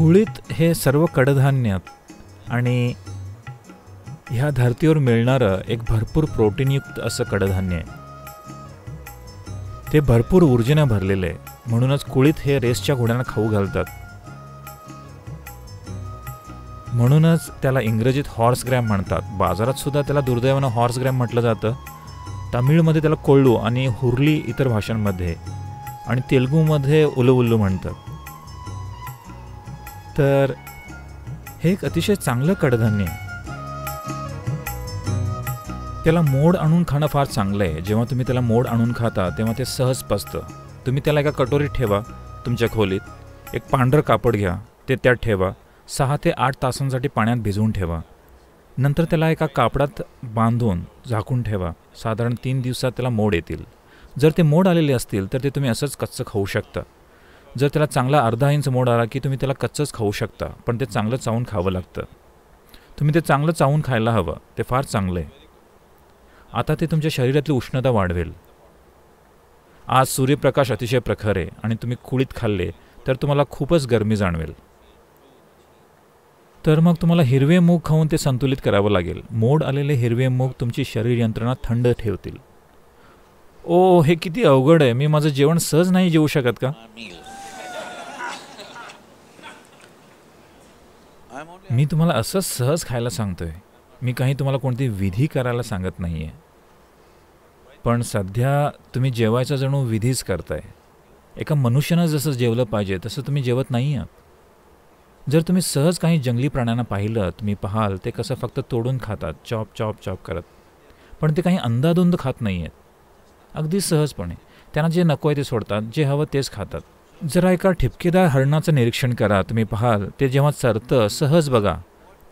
कुळीत हे सर्व कडधान्य आणि ह्या धरतीवर मिळणारं एक भरपूर प्रोटीनयुक्त असं कडधान्य आहे ते भरपूर ऊर्जेनं भरलेलं आहे म्हणूनच कुळीत हे रेसच्या घोड्यांना खाऊ घालतात म्हणूनच त्याला इंग्रजीत हॉर्स ग्रॅम म्हणतात बाजारात सुद्धा त्याला दुर्दैवानं हॉर्स ग्रॅम म्हटलं जातं तामिळमध्ये त्याला कोळू आणि हुर्ली इतर भाषांमध्ये आणि तेलगूमध्ये उल्लू म्हणतात तर हे एक अतिशय चांगलं कडधान्य आहे त्याला मोड आणून खाणं फार चांगलं आहे जेव्हा तुम्ही त्याला मोड आणून खाता तेव्हा ते सहज पचतं तुम्ही त्याला एका कटोरीत ठेवा तुमच्या खोलीत एक पांढरं कापड घ्या ते त्यात ठेवा सहा ते आठ तासांसाठी पाण्यात भिजवून ठेवा नंतर त्याला एका कापडात बांधून झाकून ठेवा साधारण तीन दिवसात त्याला मोड येतील जर ते मोड आलेले असतील तर ते तुम्ही असंच कच्चं खाऊ शकता जर त्याला चांगला अर्धा इंच मोड आला की तुम्ही त्याला कच्चंच खाऊ शकता पण ते चांगलं चावून खावं लागतं तुम्ही ते चांगलं चावून खायला हवं ते फार चांगलं आहे आता ते तुमच्या शरीरातली उष्णता वाढवेल आज सूर्यप्रकाश अतिशय प्रखर आहे आणि तुम्ही खुळीत खाल्ले तर तुम्हाला खूपच गरमी जाणवेल तर मग तुम्हाला हिरवे मूग खाऊन ते संतुलित करावं लागेल मोड आलेले हिरवे मूग तुमची शरीर यंत्रणा थंड ठेवतील ओ हे किती अवघड आहे मी माझं जेवण सहज नाही जेवू शकत का मी तुम्हाला असं सहज खायला सांगतोय मी काही तुम्हाला कोणती विधी करायला सांगत नाही आहे पण सध्या तुम्ही जेवायचा जणू विधीच करताय एका मनुष्यानं जसं जेवलं पाहिजे तसं तुम्ही जेवत नाही आहात जर तुम्ही सहज काही जंगली प्राण्यांना पाहिलं तुम्ही पाहाल ते कसं फक्त तोडून खातात चॉप चॉप चॉप करत पण ते काही अंदाधुंद खात नाही आहेत अगदी सहजपणे त्यांना जे नको आहे ते सोडतात जे हवं तेच खातात जरा एका ठिपकेदार हरणाचं निरीक्षण करा तुम्ही पाहाल ते जेव्हा चरतं सहज बघा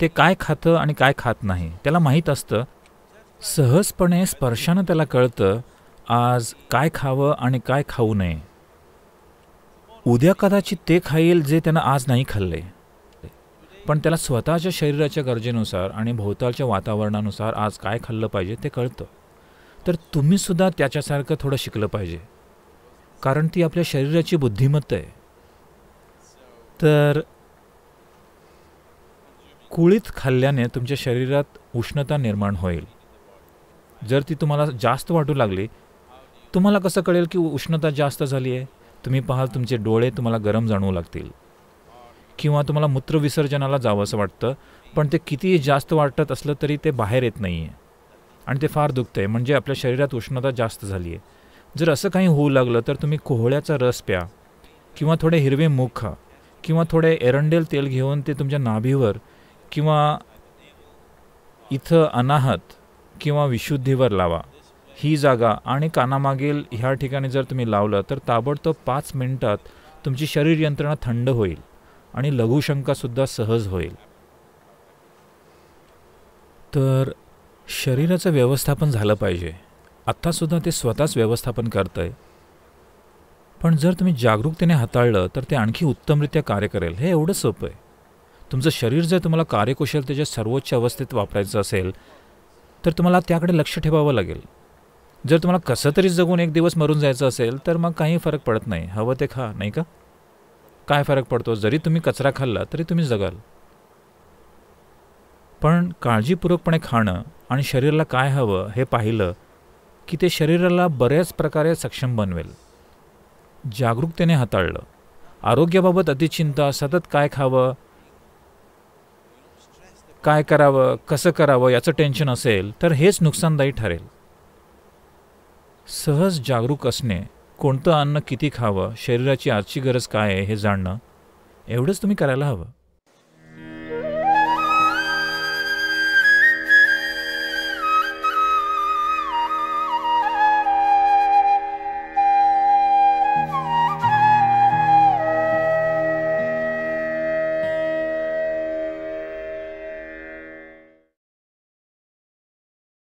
ते काय खातं आणि काय खात नाही त्याला माहीत असतं सहजपणे स्पर्शानं त्याला कळतं आज काय खावं आणि काय खाऊ नये उद्या कदाचित ते खाईल जे त्यानं आज नाही खाल्ले पण त्याला स्वतःच्या शरीराच्या गरजेनुसार आणि भोवतालच्या वातावरणानुसार आज काय खाल्लं पाहिजे ते कळतं तर तुम्हीसुद्धा त्याच्यासारखं थोडं शिकलं पाहिजे कारण ती आपल्या शरीराची बुद्धिमत्ता आहे तर कुळीत खाल्ल्याने तुमच्या शरीरात उष्णता निर्माण होईल जर ती तुम्हाला जास्त वाटू लागली तुम्हाला कसं कळेल की उष्णता जास्त झाली आहे तुम्ही पाहाल तुमचे डोळे तुम्हाला गरम जाणवू लागतील किंवा तुम्हाला मूत्रविसर्जनाला जावं असं वाटतं पण ते कितीही जास्त वाटत असलं तरी ते बाहेर येत नाही आहे आणि ते फार दुखतं आहे म्हणजे आपल्या शरीरात उष्णता जास्त झाली आहे जर असं काही होऊ लागलं तर तुम्ही कोहळ्याचा रस प्या किंवा थोडे हिरवे मुख खा किंवा थोडे एरंडेल तेल घेऊन ते तुमच्या नाभीवर किंवा इथं अनाहत किंवा विशुद्धीवर लावा ही जागा आणि कानामागील ह्या ठिकाणी जर तुम्ही लावलं तर ताबडतोब पाच मिनटात तुमची शरीर यंत्रणा थंड होईल आणि लघुशंकासुद्धा सहज होईल तर शरीराचं व्यवस्थापन झालं पाहिजे आत्तासुद्धा ते स्वतःच व्यवस्थापन करतं आहे पण जर तुम्ही जागरूकतेने हाताळलं तर ते आणखी उत्तमरित्या कार्य करेल हे एवढं सोपं आहे तुमचं शरीर जर तुम्हाला कार्यकुशलतेच्या सर्वोच्च अवस्थेत वापरायचं असेल तर तुम्हाला त्याकडे लक्ष ठेवावं लागेल जर तुम्हाला कसं तरी जगून एक दिवस मरून जायचं असेल तर मग काही फरक पडत नाही हवं ते खा नाही का काय फरक पडतो जरी तुम्ही कचरा खाल्ला तरी तुम्ही जगाल पण काळजीपूर्वकपणे खाणं आणि शरीराला काय हवं हे पाहिलं की ते शरीराला बऱ्याच प्रकारे सक्षम बनवेल जागरूकतेने हाताळलं आरोग्याबाबत अतिचिंता सतत काय खावं काय करावं कसं करावं याचं टेन्शन असेल तर हेच नुकसानदायी ठरेल सहज जागरूक असणे कोणतं अन्न किती खावं शरीराची आजची गरज काय आहे हे जाणणं एवढंच तुम्ही करायला हवं